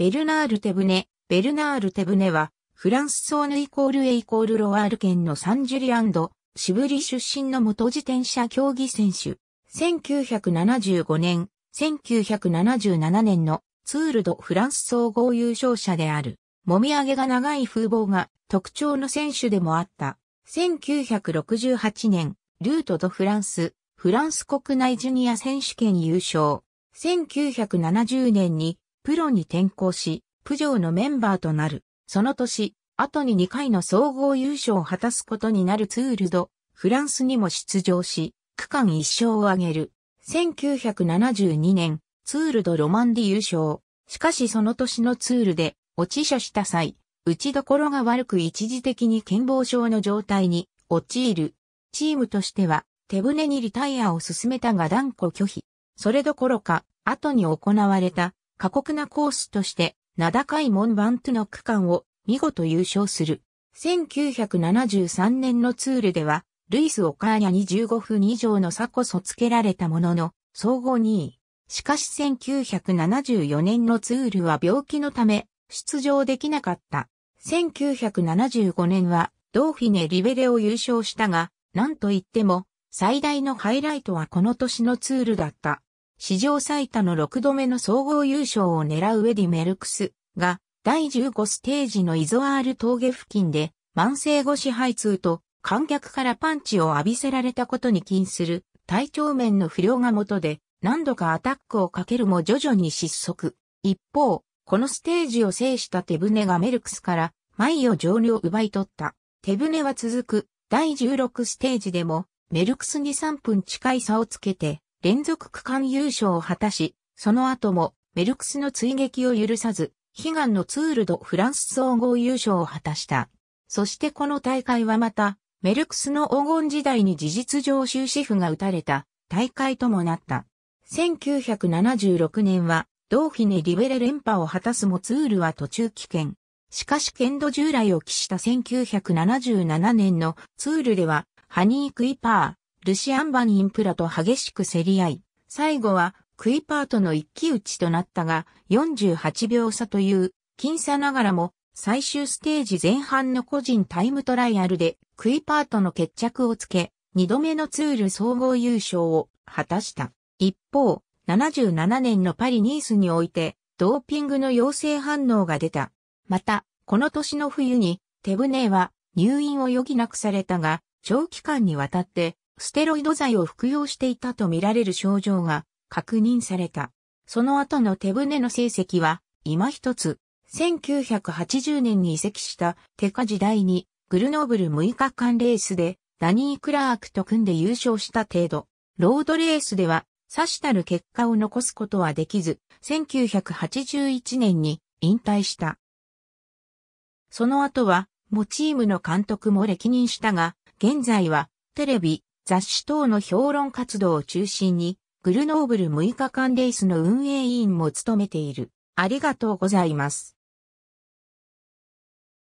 ベルナール・テブネ、ベルナール・テブネは、フランスソーヌイコールエイコールロワール県のサンジュリアンド、シブリ出身の元自転車競技選手。1975年、1977年のツールドフランス総合優勝者である。もみあげが長い風貌が特徴の選手でもあった。1968年、ルートドフランス、フランス国内ジュニア選手権優勝。1970年にプロに転向し、プジョーのメンバーとなる。その年、後に2回の総合優勝を果たすことになるツールド、フランスにも出場し、区間1勝を挙げる。1972年、ツールドロマンディ優勝。しかしその年のツールで落ち車した際、打ちどころが悪く一時的に健忘症の状態に陥る。チームとしては手舟にリタイアを進めたが断固拒否。それどころか、後に行われた過酷なコースとして、名高いモンバントの区間を見事優勝する。1973年のツールでは、ルイス・オカーニャに15分以上の差こそつけられたものの、総合2位。しかし1974年のツールは病気のため、出場できなかった。1975年は、ドーフィネ・リベレを優勝したが、なんといっても、最大のハイライトはこの年のツールだった。史上最多の6度目の総合優勝を狙うウェディ・メルクスが、第15ステージのイゾアール峠付近で、慢性後支配痛と観客からパンチを浴びせられたことに禁する体調面の不良が元で、何度かアタックをかけるも徐々に失速。一方、このステージを制した手舟がメルクスから、前を上流を奪い取った。手舟は続く、第16ステージでも、メルクスに3分近い差をつけて、連続区間優勝を果たし、その後もメルクスの追撃を許さず、悲願のツールドフランス総合優勝を果たした。そしてこの大会はまた、メルクスの黄金時代に事実上終止符が打たれた大会ともなった。1976年は、同日にリベレ連覇を果たすもツールは途中棄権。しかし、剣道従来を期した1977年のツールでは、ハニー・クイパー、ルシアンバニンプラと激しく競り合い、最後はクイパートの一騎打ちとなったが48秒差という僅差ながらも最終ステージ前半の個人タイムトライアルでクイパートの決着をつけ、2度目のツール総合優勝を果たした。一方、77年のパリニースにおいてドーピングの陽性反応が出た。また、この年の冬にテブネーは入院を余儀なくされたが、長期間にわたってステロイド剤を服用していたとみられる症状が確認された。その後の手船の成績は今一つ、1980年に移籍したテカ時代にグルノーブル6日間レースでダニー・クラークと組んで優勝した程度、ロードレースではさしたる結果を残すことはできず、1981年に引退した。その後は、もチームの監督も歴任したが、現在はテレビ、雑誌等の評論活動を中心に、グルノーブル6日間レースの運営委員も務めている。ありがとうございます。